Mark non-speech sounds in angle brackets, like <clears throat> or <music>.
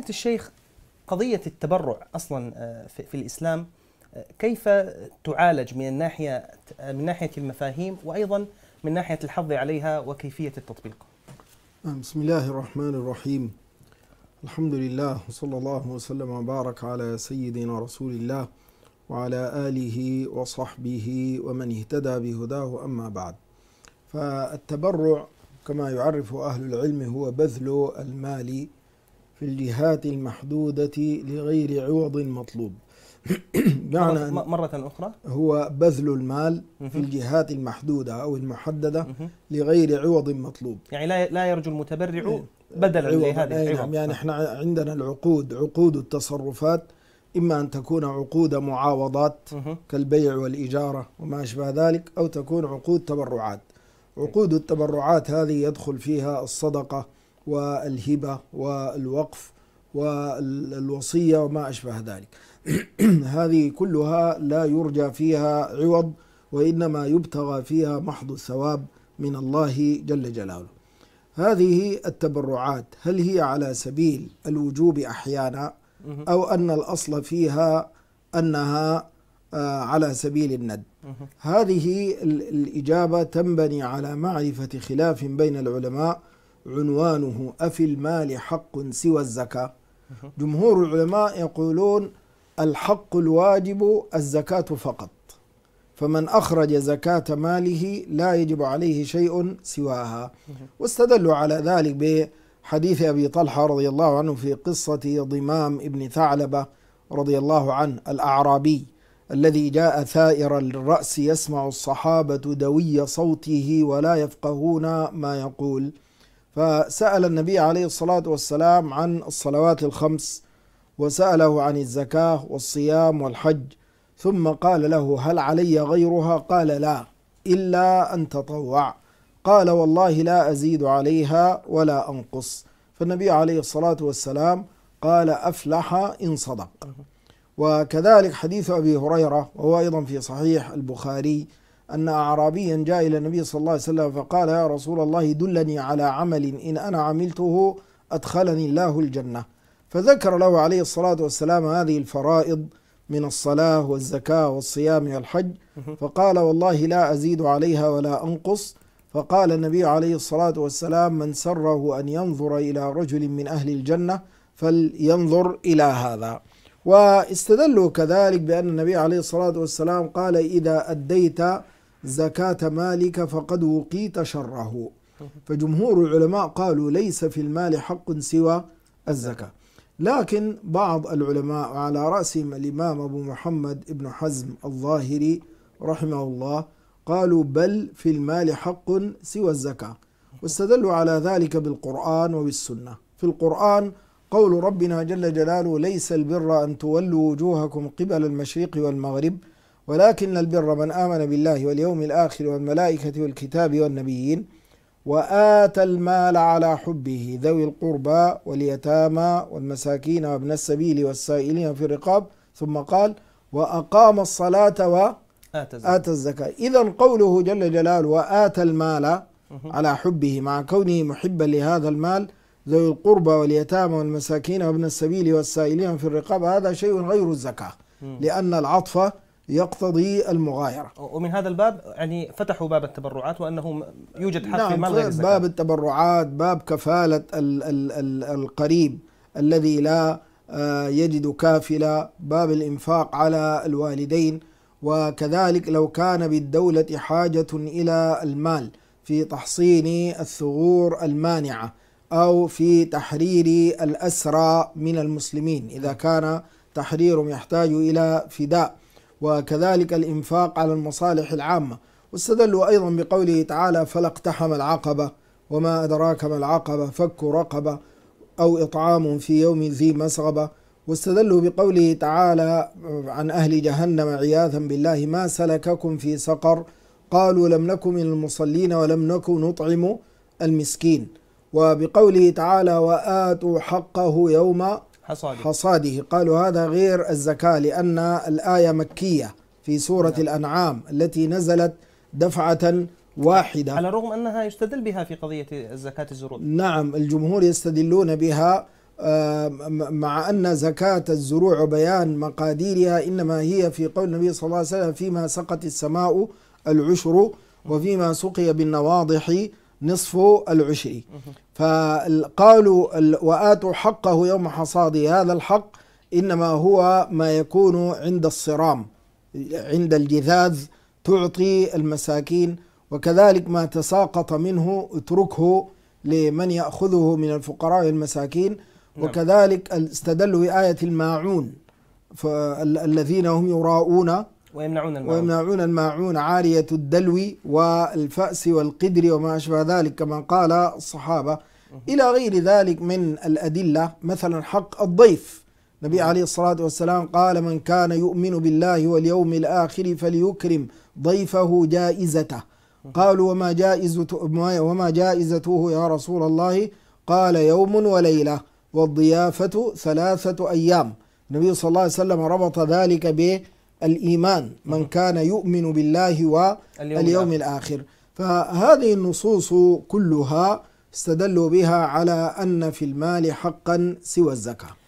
قضية الشيخ قضية التبرع أصلا آه، في الإسلام آه، كيف تعالج من الناحية آه، من ناحية المفاهيم وأيضا من ناحية الحظ عليها وكيفية التطبيق نعم، بسم الله الرحمن الرحيم الحمد لله وصلى الله وسلم وبارك على سيدنا رسول الله وعلى آله وصحبه ومن اهتدى بهداه أما بعد فالتبرع كما يعرف أهل العلم هو بذل المال في الجهات المحدودة لغير عوض مطلوب <coughs> معنى مرة أخرى هو بذل المال في الجهات المحدودة أو المحددة لغير عوض مطلوب يعني لا لا يرجو المتبرع إيه. بدلا لهذه العوض إيه، نعم يعني احنا عندنا العقود عقود التصرفات إما أن تكون عقود معاوضات كالبيع والإجارة وما أشبه ذلك أو تكون عقود تبرعات عقود التبرعات هذه يدخل فيها الصدقة والهبة والوقف والوصية وما أشبه ذلك <clears throat> هذه كلها لا يرجى فيها عوض وإنما يبتغى فيها محض الثواب من الله جل جلاله هذه التبرعات هل هي على سبيل الوجوب أحيانا أو أن الأصل فيها أنها آه، على سبيل الند هذه الإجابة تنبني على معرفة خلاف بين العلماء عنوانه أفي المال حق سوى الزكاة جمهور العلماء يقولون الحق الواجب الزكاة فقط فمن أخرج زكاة ماله لا يجب عليه شيء سواها واستدلوا على ذلك بحديث أبي طلحة رضي الله عنه في قصة ضمام ابن ثعلبة رضي الله عنه الأعرابي الذي جاء ثائر الرأس يسمع الصحابة دوي صوته ولا يفقهون ما يقول فسأل النبي عليه الصلاة والسلام عن الصلوات الخمس وسأله عن الزكاة والصيام والحج ثم قال له هل علي غيرها قال لا إلا أن تطوع قال والله لا أزيد عليها ولا أنقص فالنبي عليه الصلاة والسلام قال أفلح إن صدق وكذلك حديث أبي هريرة وهو أيضا في صحيح البخاري أن أعرابيا جاء إلى النبي صلى الله عليه وسلم فقال يا رسول الله دلني على عمل إن أنا عملته أدخلني الله الجنة فذكر له عليه الصلاة والسلام هذه الفرائض من الصلاة والزكاة والصيام والحج فقال والله لا أزيد عليها ولا أنقص فقال النبي عليه الصلاة والسلام من سره أن ينظر إلى رجل من أهل الجنة فلينظر إلى هذا واستدلوا كذلك بأن النبي عليه الصلاة والسلام قال إذا أديت زكاة مالك فقد وقيت شره فجمهور العلماء قالوا ليس في المال حق سوى الزكاة لكن بعض العلماء على رأسهم الإمام أبو محمد ابن حزم الظاهري رحمه الله قالوا بل في المال حق سوى الزكاة واستدلوا على ذلك بالقرآن وبالسنة في القرآن قول ربنا جل جلاله ليس البر أن تولوا وجوهكم قبل المشرق والمغرب ولكن البر من آمن بالله واليوم الآخر والملائكة والكتاب والنبيين وآتى المال على حبه ذوي القربى واليتامى والمساكين وابن السبيل والسائلين في الرقاب ثم قال وأقام الصلاة و آتى الزكاة إذا قوله جل جلاله وآتى المال على حبه مع كونه محبا لهذا المال ذوي القربى واليتامى والمساكين وابن السبيل والسائلين في الرقاب هذا شيء غير الزكاة لأن العطف يقتضي المغايرة ومن هذا الباب يعني فتحوا باب التبرعات وأنه يوجد حق نعم في مال غير باب التبرعات باب كفالة الـ الـ الـ القريب الذي لا آه، يجد كافلا باب الإنفاق على الوالدين وكذلك لو كان بالدولة حاجة إلى المال في تحصين الثغور المانعة أو في تحرير الأسرى من المسلمين إذا كان تحريرهم يحتاج إلى فداء وكذلك الإنفاق على المصالح العامة واستدلوا أيضا بقوله تعالى فلا اقتحم العقبة وما أدراك ما العقبة فك رقبة أو إطعام في يوم ذي مسغبة واستدلوا بقوله تعالى عن أهل جهنم عياذا بالله ما سلككم في سقر قالوا لم نكن من المصلين ولم نكن نطعم المسكين وبقوله تعالى وآتوا حقه يوم حصاده حصاده قالوا هذا غير الزكاة لأن الآية مكية في سورة نعم. الأنعام التي نزلت دفعة واحدة على الرغم أنها يستدل بها في قضية زكاة الزروع نعم الجمهور يستدلون بها آه، مع أن زكاة الزروع وبيان مقاديرها إنما هي في قول النبي صلى الله عليه وسلم فيما سقت السماء العشر وفيما سقي بالنواضح نصف العشر فقالوا وآتوا حقه يوم حصاده هذا الحق إنما هو ما يكون عند الصرام عند الجذاذ تعطي المساكين وكذلك ما تساقط منه اتركه لمن يأخذه من الفقراء المساكين نعم. وكذلك استدلوا بآية الماعون الذين هم يراؤون ويمنعون الماعون ويمنعون الماعون عارية الدلو والفأس والقدر وما أشبه ذلك كما قال الصحابة إلى غير ذلك من الأدلة مثلا حق الضيف النبي عليه الصلاة والسلام قال من كان يؤمن بالله واليوم الآخر فليكرم ضيفه جائزته قالوا وما جائزة وما جائزته يا رسول الله قال يوم وليلة والضيافة ثلاثة أيام النبي صلى الله عليه وسلم ربط ذلك به الإيمان من كان يؤمن بالله واليوم الآخر فهذه النصوص كلها استدلوا بها على أن في المال حقا سوى الزكاة